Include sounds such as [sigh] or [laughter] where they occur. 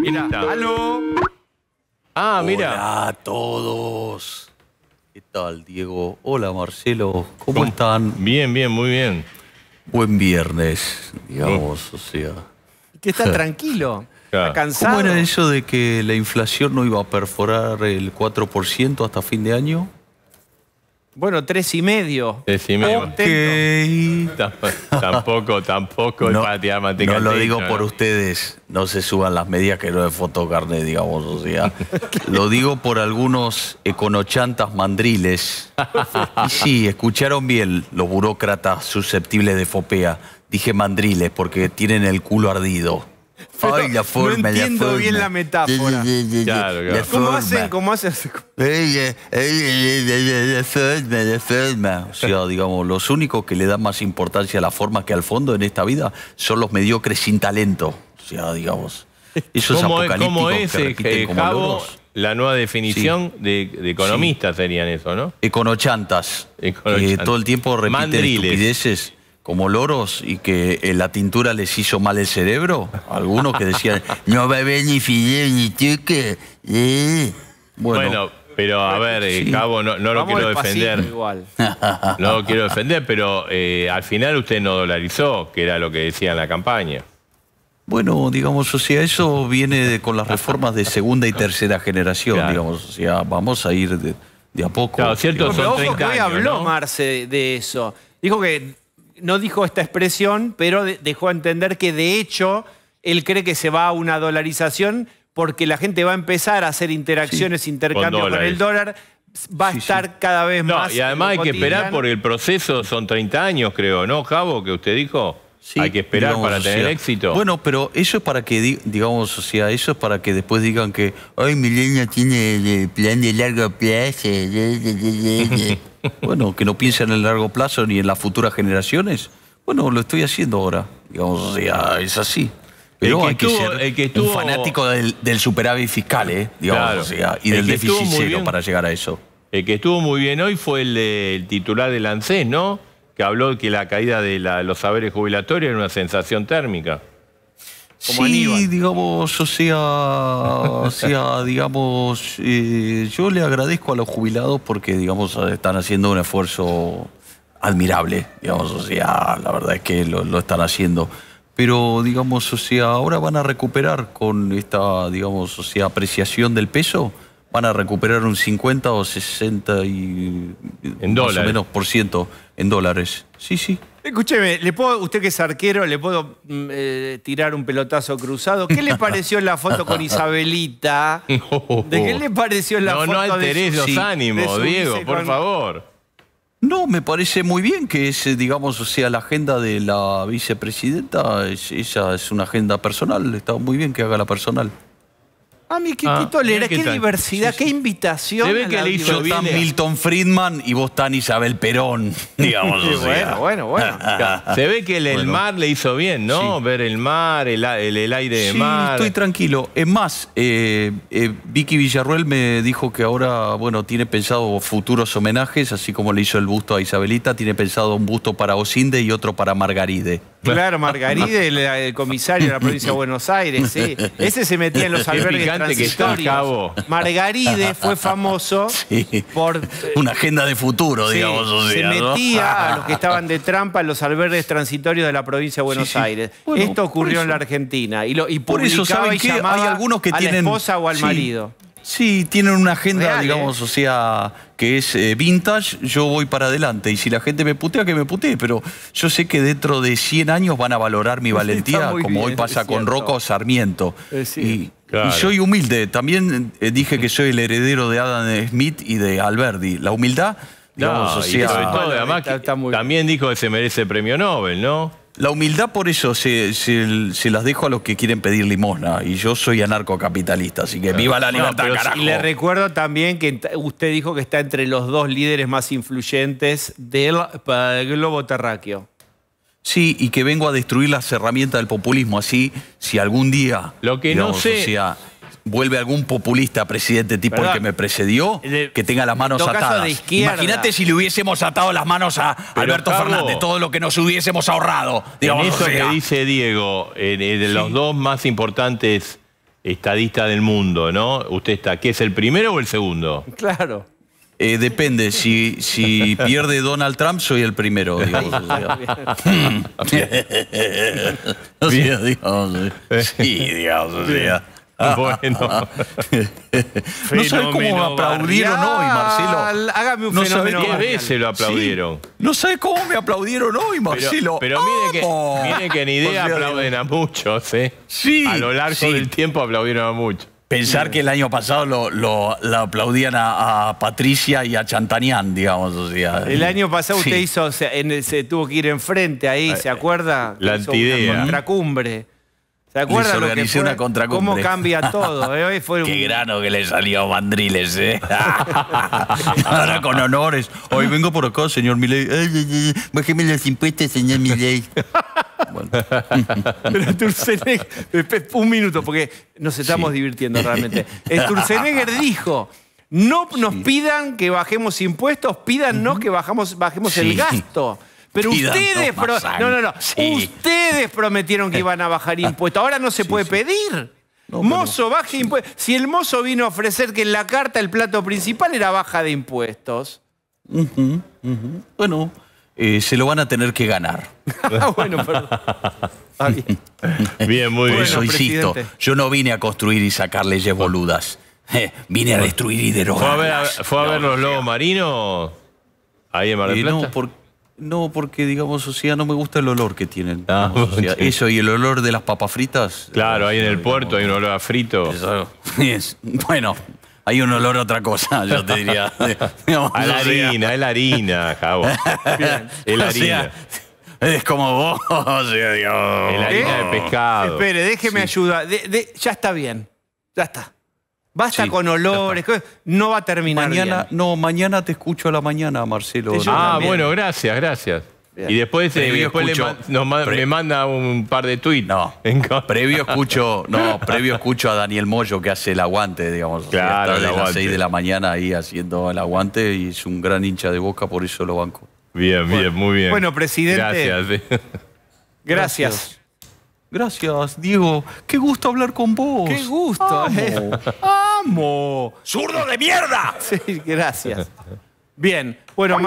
Mira. Ah, mira. Hola a todos. ¿Qué tal, Diego? Hola, Marcelo. ¿Cómo, están? Bien, bien, muy bien. Buen viernes, digamos, o sea. ¿Qué está [laughs] tranquilo. Está ¿Cómo era eso de que la inflación no iba a perforar el 4% hasta fin de año? Bueno, tres y medio. Tres y medio. tampoco, tampoco no, lo digo por ustedes, no se suban las medias que no es fotocarnet, digamos, sea. lo digo por algunos econochantas mandriles. Y sí, escucharon bien los burócratas susceptibles de fopea. Dije mandriles porque tienen el culo ardido no entiendo bien la metáfora. ¿Cómo hacen? ¿Cómo hacen? O sea, [laughs] digamos, los únicos que le dan más importancia a la forma que al fondo en esta vida son los mediocres sin talento. O sea, digamos. [laughs] eso ¿Cómo es, ¿cómo es que eh, repiten eh, como Javo, la nueva definición de, de, economistas serían eso, ¿no? Econochantas. Econochantas. Que eh, todo el tiempo repiten Mandriles. estupideces como loros y que eh, la tintura les hizo mal el cerebro. Algunos que decían, no bebé ni fideo ni tuque. Eh. Bueno, pero a ver, eh, Cabo, no, no lo quiero defender. No lo quiero defender, pero eh, al final usted no dolarizó, que era lo que decía en la campaña. Bueno, digamos, o sea, eso viene con las reformas de segunda y tercera generación, digamos, o sea, vamos a ir de, de a poco. Claro, cierto, son pero ojo que hoy habló Marce de eso. Dijo que no dijo esta expresión, pero dejó entender que de hecho él cree que se va a una dolarización porque la gente va a empezar a hacer interacciones, intercambio intercambios con, el dólar, va a estar cada vez más. Y además eh, hay que esperar porque el proceso son 30 años, creo, ¿no, Javo, que usted dijo? hay que esperar para tener éxito. Bueno, pero eso es para que, digamos, o sea, eso es para que después digan que hoy milenio tiene el plan de largo plazo. [laughs] Bueno, que no piensa en el largo plazo ni en las futuras generaciones. Bueno, lo estoy haciendo ahora. Digamos, o sea, es así. Pero hay que ser un fanático del, superávit fiscal, eh, Digamos, y del déficit cero para llegar a eso. El que estuvo muy bien hoy fue el, eh, titular del ANSES, ¿no? Que habló que la caída de los saberes jubilatorios era una sensación térmica sí, digamos, o sea, sea [laughs] digamos, eh, yo le agradezco a los jubilados porque, digamos, están haciendo un esfuerzo admirable, digamos, o sea, la verdad es que lo están haciendo pero digamos, o sea, ahora van a recuperar con esta, digamos, o sea, apreciación del peso, van a recuperar un 50 o 60 y en más menos por ciento en dólares. Sí, sí. Escúcheme, ¿le puedo, usted que es arquero, le puedo mm, eh, tirar un pelotazo cruzado. ¿Qué le [laughs] pareció la foto con Isabelita? [laughs] Oh, oh, oh. ¿De qué le pareció la no, No, no alteres los ánimos, Diego, por favor. No, me parece muy bien que es, eh, digamos, o sea, la agenda de la vicepresidenta, ella esa es una agenda personal, está muy bien que haga la personal. Ah, mi ah, Lera, qué, diversidad, qué invitación. Se ve que le hizo tan Milton Friedman y vos tan Isabel Perón, [laughs] digamos. bueno, bueno, bueno, [laughs] Se ve que el, mar le hizo bien, ¿no? Ver el mar, el, aire de mar. estoy tranquilo. Es más, eh, eh, Vicky Villarruel me dijo que ahora, bueno, tiene pensado futuros homenajes, así como le hizo el busto a Isabelita, tiene pensado un busto para Osinde y otro para Margaride. Claro, Margaride, [laughs] el, comisario de la provincia de Buenos Aires, sí. Ese se metía en los albergues transitorios. Margaride [laughs] fue famoso por... Una agenda de futuro, digamos. se metía a los que estaban de [laughs] trampa en los albergues transitorios de la provincia de Buenos Aires. Esto ocurrió en la Argentina. Y, lo, y publicaba por eso, ¿saben y Hay algunos que a la esposa o al marido. Sí, tienen una agenda, digamos, o sea, que es eh, vintage, yo voy para adelante. Y si la gente me putea, que me putee. Pero yo sé que dentro de 100 años van a valorar mi [laughs] valentía, como hoy pasa con Rocco Sarmiento. Y, y, soy humilde. También eh, dije que soy el heredero de Adam Smith y de Alberti. La humildad, digamos, o sea, también dijo que se merece premio Nobel, ¿no? La humildad por eso se, las dejo a los que quieren pedir limosna. Y yo soy anarcocapitalista, así que viva la libertad, carajo. Y le recuerdo también que usted dijo que está entre los dos líderes más influyentes del, eh, globo terráqueo. Sí, y que vengo a destruir las herramientas del populismo. Así, si algún día... Lo que no sé vuelve algún populista presidente tipo el que me precedió, que tenga las manos atadas. Imagínate si le hubiésemos atado las manos a Alberto Fernández, todo lo que nos hubiésemos ahorrado. en eso que dice Diego, de los dos más importantes estadistas del mundo, ¿no? Usted está, ¿qué es el primero o el segundo? Claro. Eh, depende, si, si, pierde Donald Trump soy el primero. Digamos, [laughs] [laughs] sí, digamos, sea. [laughs] bueno. [laughs] no sabes cómo me aplaudieron hoy, Marcelo. Hágame un no fenómeno. qué veces lo aplaudieron. No sabes cómo me aplaudieron hoy, Marcelo. Pero, mire, que, mire ni idea aplauden a muchos, ¿eh? Sí. A lo largo del tiempo aplaudieron a muchos. Pensar que el año pasado lo, aplaudían a, Patricia y a Chantanián, digamos. el año pasado usted hizo, se, tuvo que ir enfrente ahí, ¿se acuerda? La antidea. La contracumbre. ¿Se acuerdan lo que ¿Cómo cambia todo? Eh? fue [laughs] Qué grano que le salió a Mandriles, ¿eh? [laughs] Ahora con honores. Hoy vengo por acá, señor Milley. Bájeme los impuestos, señor Milley. [laughs] Pero un minuto, porque nos estamos divirtiendo realmente. Eh, Sturzenegger dijo... No nos pidan que bajemos impuestos, pídanos que bajamos, bajemos el gasto. Pero ustedes... prometieron que iban a bajar [laughs] impuestos. Ahora no se puede pedir. mozo, baje impuestos. Si el mozo vino a ofrecer que en la carta el plato principal era baja de impuestos. Bueno, eh, se lo van a tener que ganar. [laughs] Ah, bueno, perdón. [laughs] bien. muy bien. Eso insisto, yo no vine a construir y sacar leyes boludas. Eh, vine a destruir y derogar. ¿Fue a ver, los lobos marinos ahí en Mar eh, Plata? No, porque, digamos, o sea, no me gusta el olor que tienen. Ah, Eso y el olor de las papas fritas. Claro, ahí en el eh, puerto hay un olor a frito. Eso, es, [laughs] bueno, hay un olor a otra cosa, yo te diría. [laughs] a la harina, es la harina, Javo. [laughs] es la harina. es como vos, Dios. Es la harina de oh. pescado. Espere, déjeme ayudar. ayuda. ya está bien. Ya está. Basta con olores, no va a terminar mañana, No, mañana te escucho a la mañana, Marcelo. ah, bueno, gracias, gracias. Y después, eh, le me manda un par de tweets. No, previo [laughs] escucho, no, previo escucho a Daniel Moyo que hace el aguante, digamos. Claro, a las 6 de la mañana ahí haciendo el aguante y es un gran hincha de boca, por eso lo banco. Bien, bien, muy bien. Bueno, presidente. gracias. gracias. Gracias, Diego. Qué gusto hablar con vos. Qué gusto. Amo. Eh. [laughs] ¡Zurdo de mierda! Sí, gracias. Bien. Bueno,